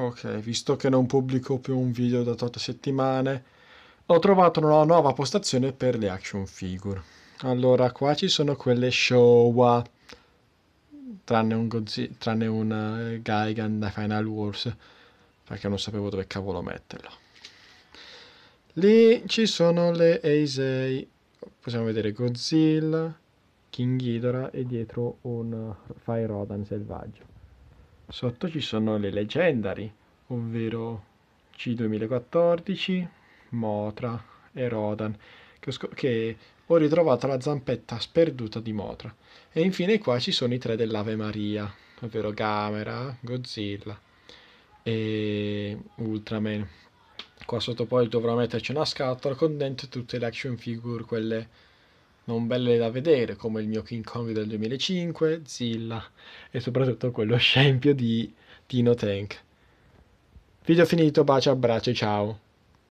Ok, visto che non pubblico più un video da 8 settimane, ho trovato una nuova postazione per le action figure. Allora, qua ci sono quelle Showa, tranne un, Godzilla, tranne un eh, Gaigan da Final Wars, perché non sapevo dove cavolo metterlo. Lì ci sono le Eisei, possiamo vedere Godzilla, King Ghidorah e dietro un eh, Fire Rodan selvaggio. Sotto ci sono le leggendari, ovvero C2014, Motra e Rodan, che, che ho ritrovato la zampetta sperduta di Motra. E infine qua ci sono i tre dell'Ave Maria, ovvero Gamera, Godzilla e Ultraman. Qua sotto poi dovrò metterci una scatola con dentro tutte le action figure, quelle non belle da vedere, come il mio King Kong del 2005, Zilla e soprattutto quello scempio di Dino Tank. Video finito, bacio, abbraccio, ciao!